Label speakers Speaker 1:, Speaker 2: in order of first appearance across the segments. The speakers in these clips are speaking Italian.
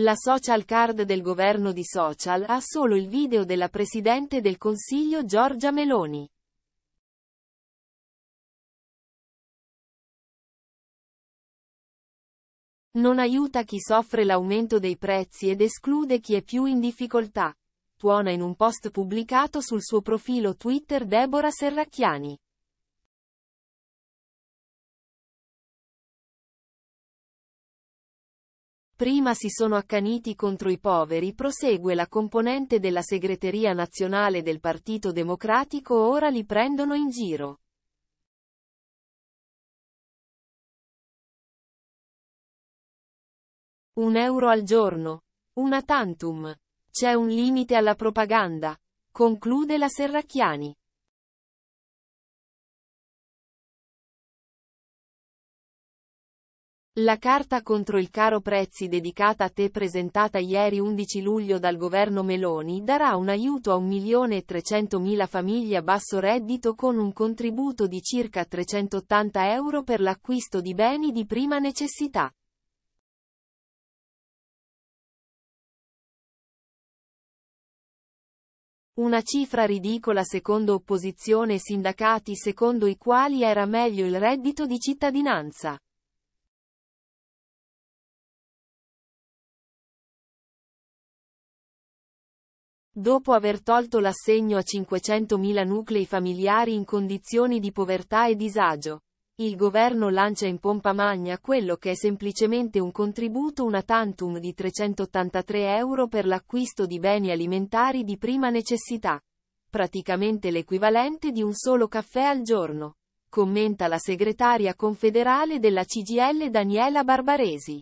Speaker 1: La social card del governo di social ha solo il video della Presidente del
Speaker 2: Consiglio Giorgia Meloni. Non aiuta chi soffre l'aumento
Speaker 1: dei prezzi ed esclude chi è più in difficoltà. Tuona in un post pubblicato sul
Speaker 2: suo profilo Twitter Deborah Serracchiani. Prima si sono
Speaker 1: accaniti contro i poveri, prosegue la componente della segreteria nazionale del Partito
Speaker 2: Democratico, ora li prendono in giro. Un euro al giorno. Una tantum. C'è un limite alla propaganda. Conclude la Serracchiani. La carta contro il caro prezzi dedicata a te
Speaker 1: presentata ieri 11 luglio dal governo Meloni darà un aiuto a 1.300.000 famiglie a basso reddito con un contributo di circa 380 euro
Speaker 2: per l'acquisto di beni di prima necessità. Una cifra
Speaker 1: ridicola secondo opposizione e sindacati secondo i quali era meglio il reddito di
Speaker 2: cittadinanza. Dopo aver tolto l'assegno a
Speaker 1: 500.000 nuclei familiari in condizioni di povertà e disagio, il governo lancia in pompa magna quello che è semplicemente un contributo una tantum di 383 euro per l'acquisto di beni alimentari di prima necessità, praticamente l'equivalente di un solo caffè al giorno, commenta la segretaria
Speaker 2: confederale della CGL Daniela Barbaresi.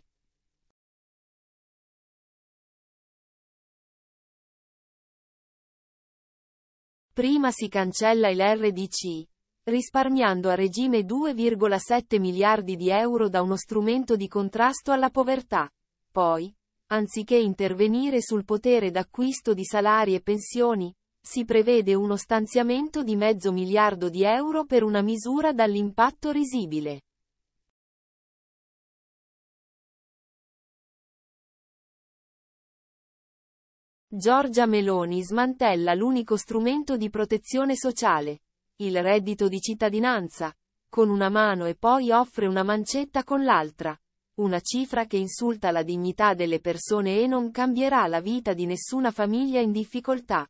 Speaker 2: Prima si cancella il RDC, risparmiando a regime 2,7
Speaker 1: miliardi di euro da uno strumento di contrasto alla povertà. Poi, anziché intervenire sul potere d'acquisto di salari e pensioni, si prevede uno
Speaker 2: stanziamento di mezzo miliardo di euro per una misura dall'impatto risibile. Giorgia Meloni smantella l'unico strumento
Speaker 1: di protezione sociale, il reddito di cittadinanza, con una mano e poi offre una mancetta con l'altra. Una cifra che insulta la dignità delle persone e non cambierà la vita di nessuna famiglia in difficoltà.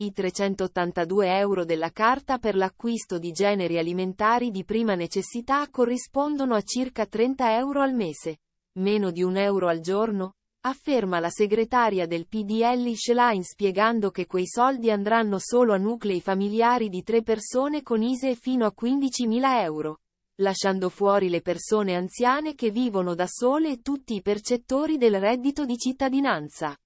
Speaker 1: I 382 euro della carta per l'acquisto di generi alimentari di prima necessità corrispondono a circa 30 euro al mese. Meno di un euro al giorno, afferma la segretaria del PDL Schlein spiegando che quei soldi andranno solo a nuclei familiari di tre persone con ISE fino a 15.000 euro, lasciando fuori le persone anziane che vivono da sole e tutti i percettori del reddito di
Speaker 2: cittadinanza.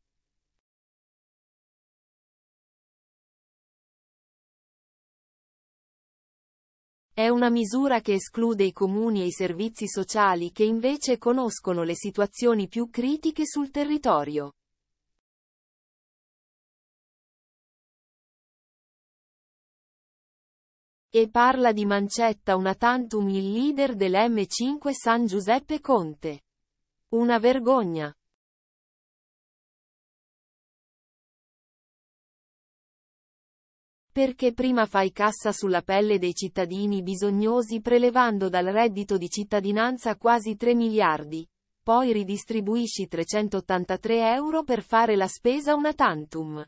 Speaker 2: È una misura che esclude i comuni
Speaker 1: e i servizi sociali che invece conoscono le situazioni più critiche sul
Speaker 2: territorio. e parla di mancetta una tantum il leader dell'M5 San Giuseppe Conte. Una vergogna. Perché prima fai cassa sulla pelle dei cittadini bisognosi prelevando dal reddito
Speaker 1: di cittadinanza quasi 3 miliardi. Poi ridistribuisci 383
Speaker 2: euro per fare la spesa una tantum.